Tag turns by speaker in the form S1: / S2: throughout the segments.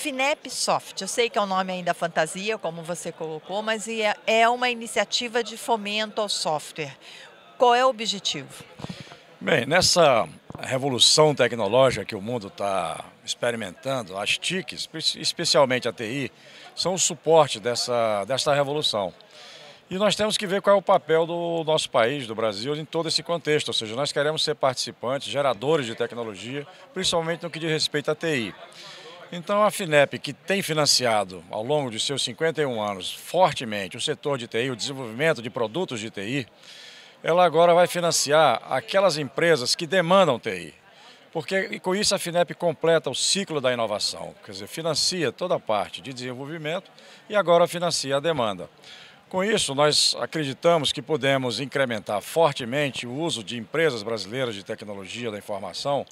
S1: FINEP Soft. Eu sei que é um nome ainda fantasia, como você colocou, mas é, é uma iniciativa de fomento ao software. Qual é o objetivo?
S2: Bem, nessa revolução tecnológica que o mundo está experimentando, as TICs, especialmente a TI, são o suporte dessa, dessa revolução. E nós temos que ver qual é o papel do nosso país, do Brasil, em todo esse contexto. Ou seja, nós queremos ser participantes, geradores de tecnologia, principalmente no que diz respeito à TI. Então a FINEP, que tem financiado ao longo de seus 51 anos fortemente o setor de TI, o desenvolvimento de produtos de TI, ela agora vai financiar aquelas empresas que demandam TI. Porque com isso a FINEP completa o ciclo da inovação, quer dizer, financia toda a parte de desenvolvimento e agora financia a demanda. Com isso, nós acreditamos que podemos incrementar fortemente o uso de empresas brasileiras de tecnologia da informação,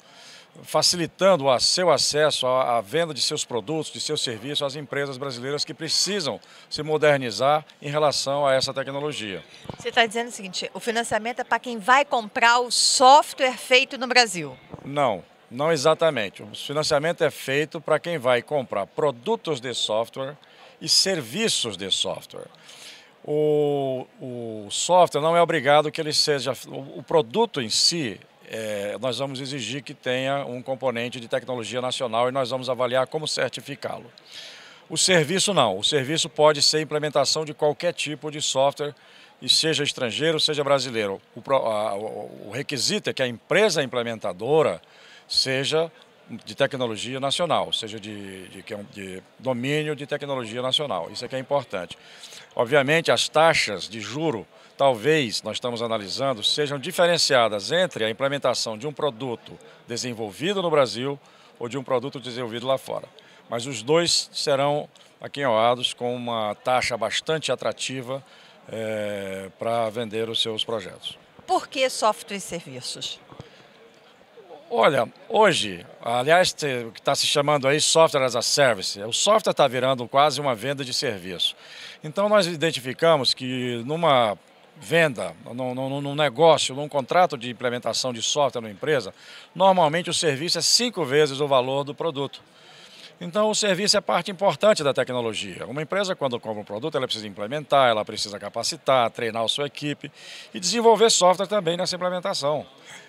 S2: facilitando o seu acesso à venda de seus produtos, de seus serviços às empresas brasileiras que precisam se modernizar em relação a essa tecnologia.
S1: Você está dizendo o seguinte: o financiamento é para quem vai comprar o software feito no Brasil?
S2: Não. Não exatamente. O financiamento é feito para quem vai comprar produtos de software e serviços de software o, o software não é obrigado que ele seja. O, o produto em si, é, nós vamos exigir que tenha um componente de tecnologia nacional e nós vamos avaliar como certificá-lo. O serviço não. O serviço pode ser implementação de qualquer tipo de software, e seja estrangeiro, seja brasileiro. O, a, o requisito é que a empresa implementadora seja de tecnologia nacional, ou seja, de, de, é de, domínio de tecnologia nacional. Isso é que é importante. Obviamente, as taxas de juro, talvez, nós estamos analisando, sejam diferenciadas entre a implementação de um produto desenvolvido no Brasil ou de um produto desenvolvido lá fora. Mas os dois serão aquinhoados com uma taxa bastante atrativa é, para vender os seus projetos.
S1: Por que software e serviços? Olha,
S2: hoje, aliás, o que está se chamando aí software as a service, o software está virando quase uma venda de serviço. Então, nós identificamos que numa venda, num, num, negócio, num contrato de implementação de software numa empresa, normalmente o serviço é cinco vezes o valor do produto. Então, o serviço é parte importante da tecnologia. Uma empresa, quando compra um produto, ela precisa implementar, ela precisa capacitar, treinar a sua equipe e desenvolver software também nessa implementação.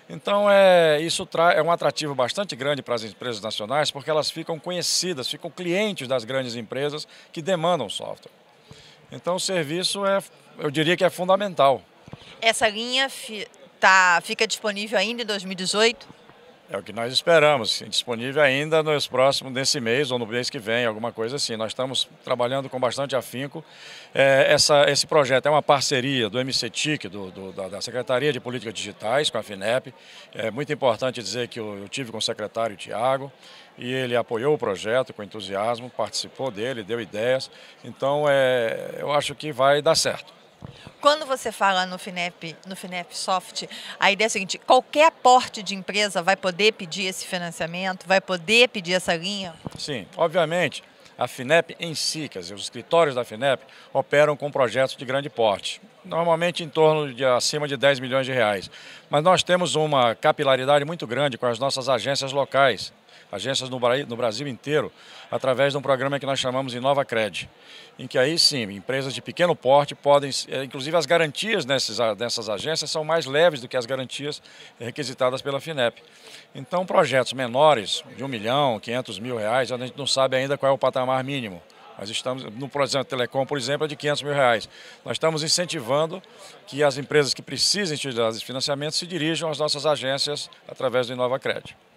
S2: Então, é, isso é um atrativo bastante grande para as empresas nacionais, porque elas ficam conhecidas, ficam clientes das grandes empresas que demandam software. Então, o serviço, é, eu diria que é fundamental.
S1: Essa linha fi tá, fica disponível ainda em 2018?
S2: É o que nós esperamos, disponível ainda nos próximos, nesse mês ou no mês que vem, alguma coisa assim. Nós estamos trabalhando com bastante afinco. É, essa, esse projeto é uma parceria do MCTIC, do, do, da, Secretaria de Políticas Digitais, com a FINEP. É muito importante dizer que eu, eu tive com o secretário Tiago e ele apoiou o projeto com entusiasmo, participou dele, deu ideias. Então, é, eu acho que vai dar
S1: certo. Quando você fala no FINEP, no FINEP Soft, a ideia é a seguinte: qualquer porte de empresa vai poder pedir esse financiamento, vai poder pedir essa linha?
S2: Sim, obviamente. A FINEP em si, quer dizer, os escritórios da FINEP operam com projetos de grande porte normalmente em torno de acima de 10 milhões de reais. Mas nós temos uma capilaridade muito grande com as nossas agências locais, agências no Brasil inteiro, através de um programa que nós chamamos de Nova Cred, em que aí sim, empresas de pequeno porte podem, eh, inclusive as garantias nessas, nessas agências são mais leves do que as garantias requisitadas pela FINEP. Então, projetos menores, de um milhão, 500 mil reais, a gente não sabe ainda qual é o patamar mínimo. Nós estamos, no projeto Telecom, por exemplo, é de 500 mil reais. Nós estamos incentivando que as empresas que precisem utilizar esse financiamento se dirijam às nossas agências através do Inova Crédito.